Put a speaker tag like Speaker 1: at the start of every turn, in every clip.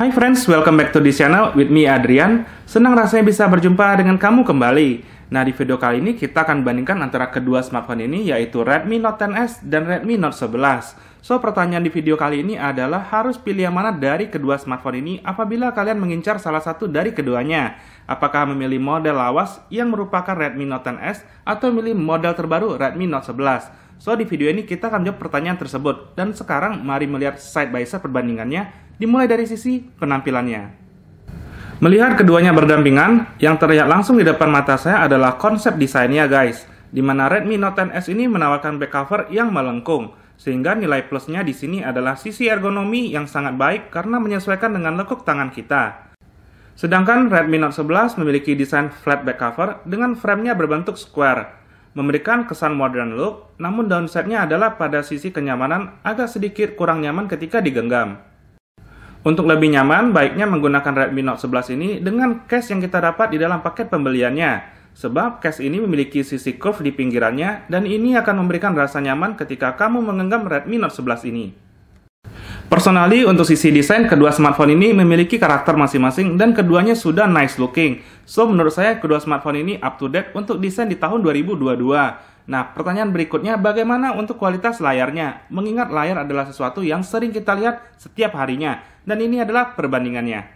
Speaker 1: Hai friends, welcome back to this channel with me Adrian. Senang rasanya bisa berjumpa dengan kamu kembali. Nah, di video kali ini kita akan bandingkan antara kedua smartphone ini yaitu Redmi Note 10S dan Redmi Note 11. So, pertanyaan di video kali ini adalah harus pilih yang mana dari kedua smartphone ini apabila kalian mengincar salah satu dari keduanya. Apakah memilih model lawas yang merupakan Redmi Note 10S atau memilih model terbaru Redmi Note 11? So di video ini kita akan jawab pertanyaan tersebut dan sekarang mari melihat side by side perbandingannya dimulai dari sisi penampilannya. Melihat keduanya berdampingan, yang terlihat langsung di depan mata saya adalah konsep desainnya guys, di mana Redmi Note 10S ini menawarkan back cover yang melengkung, sehingga nilai plusnya di sini adalah sisi ergonomi yang sangat baik karena menyesuaikan dengan lekuk tangan kita. Sedangkan Redmi Note 11 memiliki desain flat back cover dengan framenya berbentuk square, memberikan kesan modern look, namun downside-nya adalah pada sisi kenyamanan agak sedikit kurang nyaman ketika digenggam. Untuk lebih nyaman, baiknya menggunakan Redmi Note 11 ini dengan case yang kita dapat di dalam paket pembeliannya. Sebab case ini memiliki sisi curve di pinggirannya dan ini akan memberikan rasa nyaman ketika kamu mengenggam Redmi Note 11 ini. Personally, untuk sisi desain, kedua smartphone ini memiliki karakter masing-masing dan keduanya sudah nice looking. So, menurut saya kedua smartphone ini up to date untuk desain di tahun 2022. Nah, pertanyaan berikutnya, bagaimana untuk kualitas layarnya? Mengingat layar adalah sesuatu yang sering kita lihat setiap harinya, dan ini adalah perbandingannya.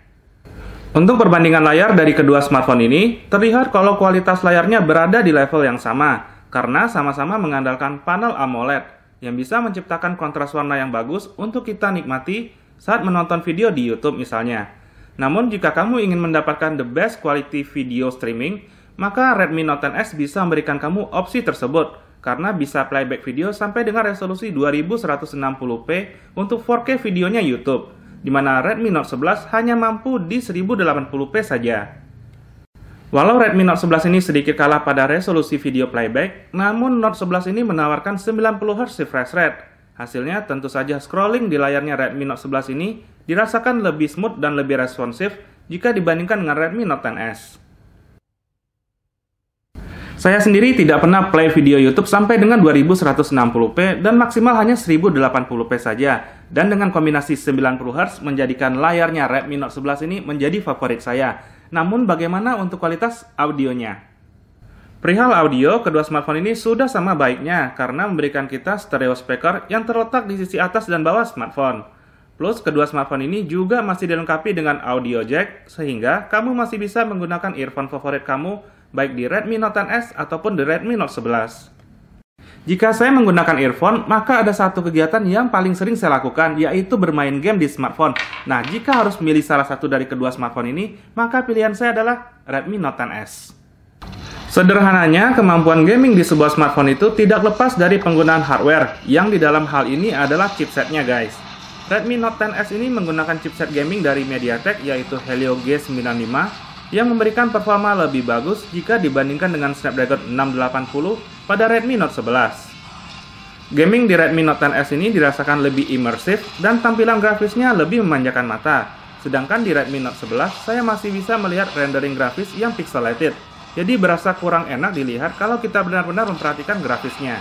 Speaker 1: Untuk perbandingan layar dari kedua smartphone ini, terlihat kalau kualitas layarnya berada di level yang sama, karena sama-sama mengandalkan panel AMOLED yang bisa menciptakan kontras warna yang bagus untuk kita nikmati saat menonton video di YouTube misalnya. Namun jika kamu ingin mendapatkan the best quality video streaming, maka Redmi Note 10S bisa memberikan kamu opsi tersebut karena bisa playback video sampai dengan resolusi 2160p untuk 4K videonya YouTube, di mana Redmi Note 11 hanya mampu di 1080p saja. Walau Redmi Note 11 ini sedikit kalah pada resolusi video playback, namun Note 11 ini menawarkan 90Hz refresh rate. Hasilnya tentu saja scrolling di layarnya Redmi Note 11 ini dirasakan lebih smooth dan lebih responsif jika dibandingkan dengan Redmi Note 10S. Saya sendiri tidak pernah play video YouTube sampai dengan 2160p dan maksimal hanya 1080p saja. Dan dengan kombinasi 90Hz menjadikan layarnya Redmi Note 11 ini menjadi favorit saya namun bagaimana untuk kualitas audionya? Perihal audio, kedua smartphone ini sudah sama baiknya karena memberikan kita stereo speaker yang terletak di sisi atas dan bawah smartphone. Plus, kedua smartphone ini juga masih dilengkapi dengan audio jack, sehingga kamu masih bisa menggunakan earphone favorit kamu, baik di Redmi Note 10S ataupun di Redmi Note 11. Jika saya menggunakan earphone, maka ada satu kegiatan yang paling sering saya lakukan, yaitu bermain game di smartphone. Nah, jika harus memilih salah satu dari kedua smartphone ini, maka pilihan saya adalah Redmi Note 10S. Sederhananya, kemampuan gaming di sebuah smartphone itu tidak lepas dari penggunaan hardware, yang di dalam hal ini adalah chipsetnya guys. Redmi Note 10S ini menggunakan chipset gaming dari MediaTek yaitu Helio G95 yang memberikan performa lebih bagus jika dibandingkan dengan Snapdragon 680 pada Redmi Note 11. Gaming di Redmi Note 10s ini dirasakan lebih imersif dan tampilan grafisnya lebih memanjakan mata. Sedangkan di Redmi Note 11, saya masih bisa melihat rendering grafis yang pixelated. Jadi berasa kurang enak dilihat kalau kita benar-benar memperhatikan grafisnya.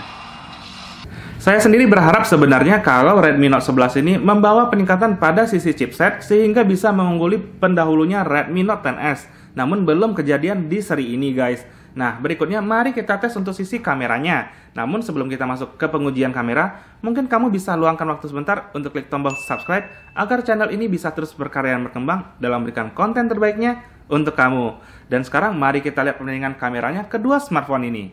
Speaker 1: Saya sendiri berharap sebenarnya kalau Redmi Note 11 ini membawa peningkatan pada sisi chipset sehingga bisa mengungguli pendahulunya Redmi Note 10S. Namun belum kejadian di seri ini guys. Nah, berikutnya mari kita tes untuk sisi kameranya. Namun sebelum kita masuk ke pengujian kamera, mungkin kamu bisa luangkan waktu sebentar untuk klik tombol subscribe agar channel ini bisa terus berkarya dan berkembang dalam memberikan konten terbaiknya untuk kamu. Dan sekarang mari kita lihat perbandingan kameranya kedua smartphone ini.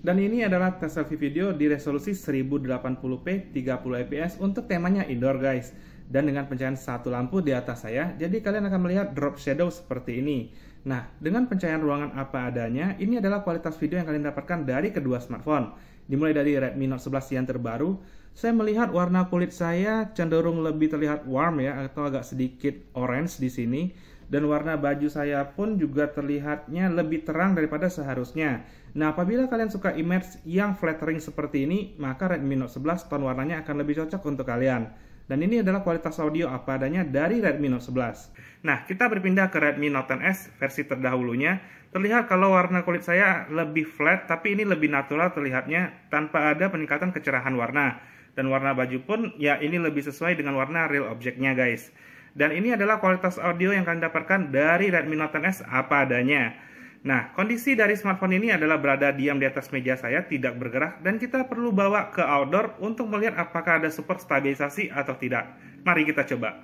Speaker 1: Dan ini adalah tes selfie video di resolusi 1080p 30fps untuk temanya indoor guys dan dengan pencahayaan satu lampu di atas saya, jadi kalian akan melihat drop shadow seperti ini. Nah, dengan pencahayaan ruangan apa adanya, ini adalah kualitas video yang kalian dapatkan dari kedua smartphone. Dimulai dari Redmi Note 11 yang terbaru, saya melihat warna kulit saya cenderung lebih terlihat warm ya, atau agak sedikit orange di sini. Dan warna baju saya pun juga terlihatnya lebih terang daripada seharusnya. Nah, apabila kalian suka image yang flattering seperti ini, maka Redmi Note 11 tone warnanya akan lebih cocok untuk kalian. Dan ini adalah kualitas audio apa adanya dari Redmi Note 11. Nah, kita berpindah ke Redmi Note 10S versi terdahulunya. Terlihat kalau warna kulit saya lebih flat, tapi ini lebih natural terlihatnya tanpa ada peningkatan kecerahan warna. Dan warna baju pun ya ini lebih sesuai dengan warna real objeknya guys. Dan ini adalah kualitas audio yang kalian dapatkan dari Redmi Note 10S apa adanya. Nah, kondisi dari smartphone ini adalah berada diam di atas meja saya, tidak bergerak, dan kita perlu bawa ke outdoor untuk melihat apakah ada support stabilisasi atau tidak. Mari kita coba.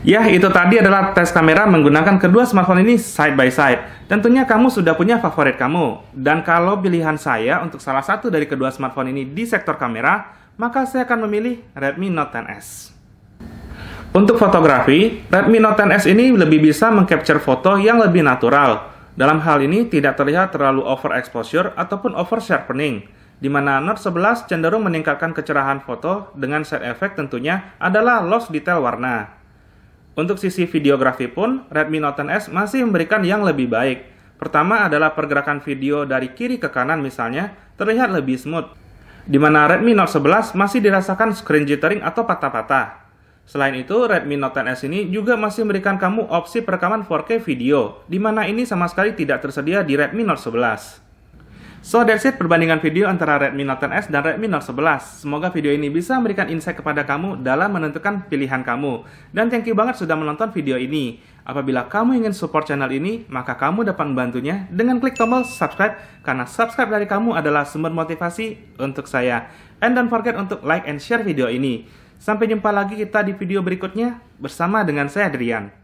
Speaker 1: Ya, itu tadi adalah tes kamera menggunakan kedua smartphone ini side by side. Tentunya kamu sudah punya favorit kamu. Dan kalau pilihan saya untuk salah satu dari kedua smartphone ini di sektor kamera, maka saya akan memilih Redmi Note 10S. Untuk fotografi, Redmi Note 10S ini lebih bisa mengcapture foto yang lebih natural. Dalam hal ini tidak terlihat terlalu over exposure ataupun over sharpening, di mana Note 11 cenderung meningkatkan kecerahan foto dengan side effect tentunya adalah loss detail warna. Untuk sisi videografi pun, Redmi Note 10S masih memberikan yang lebih baik. Pertama adalah pergerakan video dari kiri ke kanan misalnya terlihat lebih smooth, di mana Redmi Note 11 masih dirasakan screen jittering atau patah-patah. Selain itu, Redmi Note 10S ini juga masih memberikan kamu opsi perekaman 4K video, di mana ini sama sekali tidak tersedia di Redmi Note 11. So that's it perbandingan video antara Redmi Note 10S dan Redmi Note 11. Semoga video ini bisa memberikan insight kepada kamu dalam menentukan pilihan kamu. Dan thank you banget sudah menonton video ini. Apabila kamu ingin support channel ini, maka kamu dapat membantunya dengan klik tombol subscribe, karena subscribe dari kamu adalah sumber motivasi untuk saya. And don't forget untuk like and share video ini. Sampai jumpa lagi kita di video berikutnya bersama dengan saya Adrian.